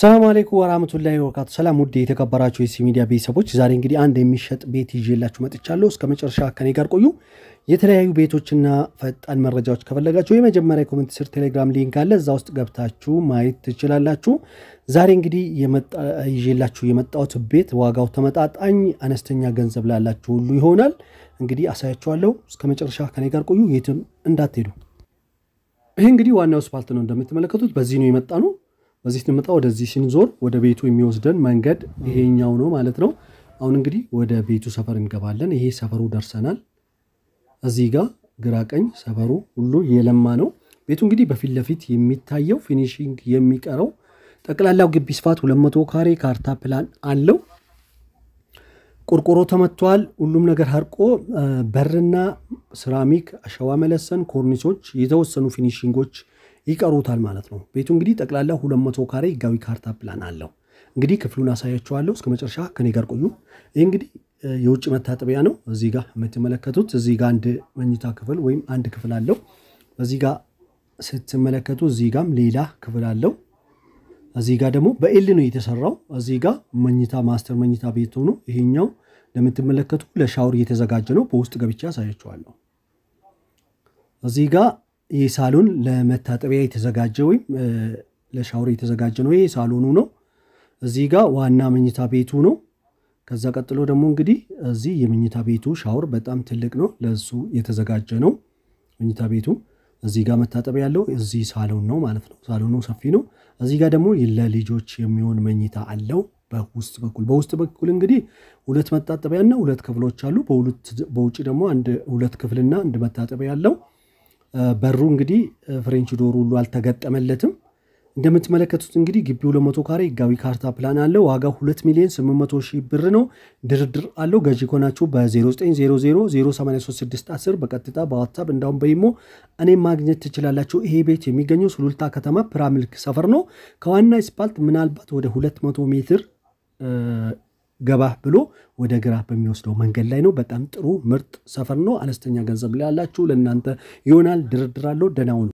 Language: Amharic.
ሰላም አሌኩ ወራህመቱላሂ ወበረካቱ። ሰላም ውድ የተከበራችሁ የሲ ሚዲያ ቤተሰቦች፣ ዛሬ እንግዲህ አንድ የሚሸጥ ቤት ይዤላችሁ መጥቻለሁ። እስከ መጨረሻ ከኔ ጋር ቆዩ። የተለያዩ ቤቶችና ፈጣን መረጃዎች ከፈለጋችሁ የመጀመሪያ ኮሜንት ስር ቴሌግራም ሊንክ አለ፣ እዛ ውስጥ ገብታችሁ ማየት ትችላላችሁ። ዛሬ እንግዲህ ይዤላችሁ የመጣሁት ቤት ዋጋው ተመጣጣኝ፣ አነስተኛ ገንዘብ ላላችሁ ሁሉ ይሆናል። እንግዲህ አሳያችኋለሁ። እስከ መጨረሻ ከኔ ጋር ቆዩ፣ የትም እንዳትሄዱ። ይህ እንግዲህ ዋናው ስፓልት ነው እንደምትመለከቱት፣ በዚህ ነው የመጣ ነው በዚህ ስንመጣ ወደዚህ ስንዞር ወደ ቤቱ የሚወስደን መንገድ ይሄኛው ነው ማለት ነው። አሁን እንግዲህ ወደ ቤቱ ሰፈር እንገባለን። ይሄ ሰፈሩ ደርሰናል። እዚህ ጋር ግራ ቀኝ ሰፈሩ ሁሉ የለማ ነው። ቤቱ እንግዲህ በፊት ለፊት የሚታየው ፊኒሽንግ የሚቀረው ጠቅላላው ግቢ ስፋት 200 ካሬ ካርታ ፕላን አለው። ቆርቆሮ ተመቷል። ሁሉም ነገር አርቆ በርና ሴራሚክ፣ አሸዋ መለሰን፣ ኮርኒሶች፣ የተወሰኑ ፊኒሽንጎች ይቀሩታል ማለት ነው። ቤቱ እንግዲህ ጠቅላላ 200 ካሬ ህጋዊ ካርታ ፕላን አለው። እንግዲህ ክፍሉን አሳያችኋለሁ። እስከ መጨረሻ ከኔ ጋር ቆዩ። ይህ እንግዲህ የውጭ መታጠቢያ ነው። እዚህ ጋር የምትመለከቱት እዚህ ጋር አንድ መኝታ ክፍል ወይም አንድ ክፍል አለው። በዚህ ጋር ስትመለከቱ እዚህ ጋም ሌላ ክፍል አለው። እዚህ ጋር ደግሞ በኤል ነው የተሰራው። እዚህ ጋር መኝታ ማስተር መኝታ ቤት ሆኖ ይሄኛው እንደምትመለከቱ ለሻወር እየተዘጋጀ ነው። በውስጥ ገብቼ አሳያችኋለሁ። እዚህ ጋር ይህ ሳሎን ለመታጠቢያ የተዘጋጀ ወይም ለሻወር የተዘጋጀ ነው። ይሄ ሳሎኑ ነው። እዚህ ጋር ዋና መኝታ ቤቱ ነው። ከዛ ቀጥሎ ደግሞ እንግዲህ እዚህ የመኝታ ቤቱ ሻወር በጣም ትልቅ ነው። ለእሱ የተዘጋጀ ነው መኝታ ቤቱ እዚህ ጋር መታጠቢያ ያለው እዚህ ሳሎን ነው ማለት ነው። ሳሎኑ ሰፊ ነው። እዚህ ጋር ደግሞ ለልጆች የሚሆን መኝታ አለው በውስጥ በኩል በውስጥ በኩል እንግዲህ ሁለት መታጠቢያና ሁለት ክፍሎች አሉ። በውጭ ደግሞ አንድ ሁለት ክፍልና አንድ መታጠቢያ ያለው በሩ እንግዲህ ፍሬንች ዶር ሁሉ አልተገጠመለትም። እንደምትመለከቱት እንግዲህ ግቢው ለመቶ ካሬ ህጋዊ ካርታ ፕላን አለው። ዋጋው 2 ሚሊዮን 800 ሺህ ብር ነው። ድርድር አለው። ገዢ ከሆናችሁ በ0900083610 በቀጥታ በዋትሳፕ እንዳሁም በይሞ እኔም ማግኘት ትችላላችሁ። ይሄ ቤት የሚገኘው ሱሉልታ ከተማ ፕራሚልክ ሰፈር ነው። ከዋና ስፓልት ምናልባት ወደ 200 ሜትር ገባ ብሎ ወደ ግራ በሚወስደው መንገድ ላይ ነው። በጣም ጥሩ ምርጥ ሰፈር ነው። አነስተኛ ገንዘብ ላላችሁ ለእናንተ ይሆናል። ድርድር አለው። ደህና ሁኑ።